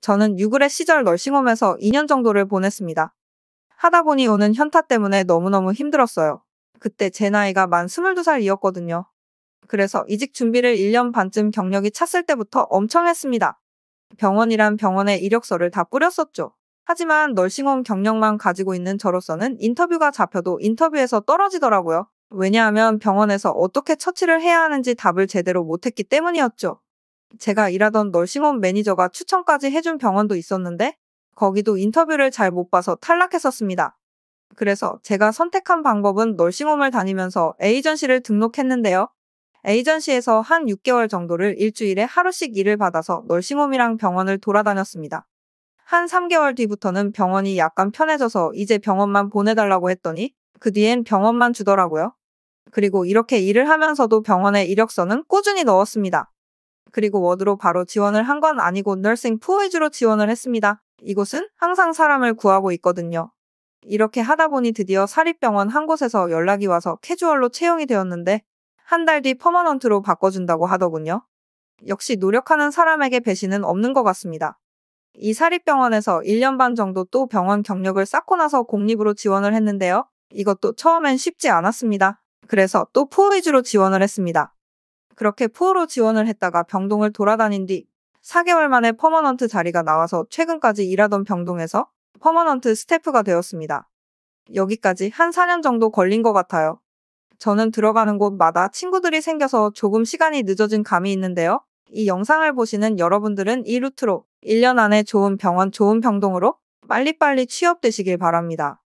저는 유그의 시절 널싱홈에서 2년 정도를 보냈습니다. 하다 보니 오는 현타 때문에 너무너무 힘들었어요. 그때 제 나이가 만 22살이었거든요. 그래서 이직 준비를 1년 반쯤 경력이 찼을 때부터 엄청 했습니다. 병원이란 병원의 이력서를 다 뿌렸었죠. 하지만 널싱홈 경력만 가지고 있는 저로서는 인터뷰가 잡혀도 인터뷰에서 떨어지더라고요. 왜냐하면 병원에서 어떻게 처치를 해야 하는지 답을 제대로 못했기 때문이었죠. 제가 일하던 널싱홈 매니저가 추천까지 해준 병원도 있었는데 거기도 인터뷰를 잘 못 봐서 탈락했었습니다. 그래서 제가 선택한 방법은 널싱홈을 다니면서 에이전시를 등록했는데요. 에이전시에서 한 6개월 정도를 일주일에 하루씩 일을 받아서 널싱홈이랑 병원을 돌아다녔습니다. 한 3개월 뒤부터는 병원이 약간 편해져서 이제 병원만 보내달라고 했더니 그 뒤엔 병원만 주더라고요. 그리고 이렇게 일을 하면서도 병원의 이력서는 꾸준히 넣었습니다. 그리고 워드로 바로 지원을 한 건 아니고 널싱 푸위즈로 지원을 했습니다. 이곳은 항상 사람을 구하고 있거든요. 이렇게 하다 보니 드디어 사립병원 한 곳에서 연락이 와서 캐주얼로 채용이 되었는데 한 달 뒤 퍼머넌트로 바꿔준다고 하더군요. 역시 노력하는 사람에게 배신은 없는 것 같습니다. 이 사립병원에서 1년 반 정도 또 병원 경력을 쌓고 나서 공립으로 지원을 했는데요. 이것도 처음엔 쉽지 않았습니다. 그래서 또포어 위주로 지원을 했습니다. 그렇게 푸어로 지원을 했다가 병동을 돌아다닌 뒤 4개월 만에 퍼머넌트 자리가 나와서 최근까지 일하던 병동에서 퍼머넌트 스태프가 되었습니다. 여기까지 한 4년 정도 걸린 것 같아요. 저는 들어가는 곳마다 친구들이 생겨서 조금 시간이 늦어진 감이 있는데요. 이 영상을 보시는 여러분들은 이 루트로 1년 안에 좋은 병원, 좋은 병동으로 빨리빨리 취업되시길 바랍니다.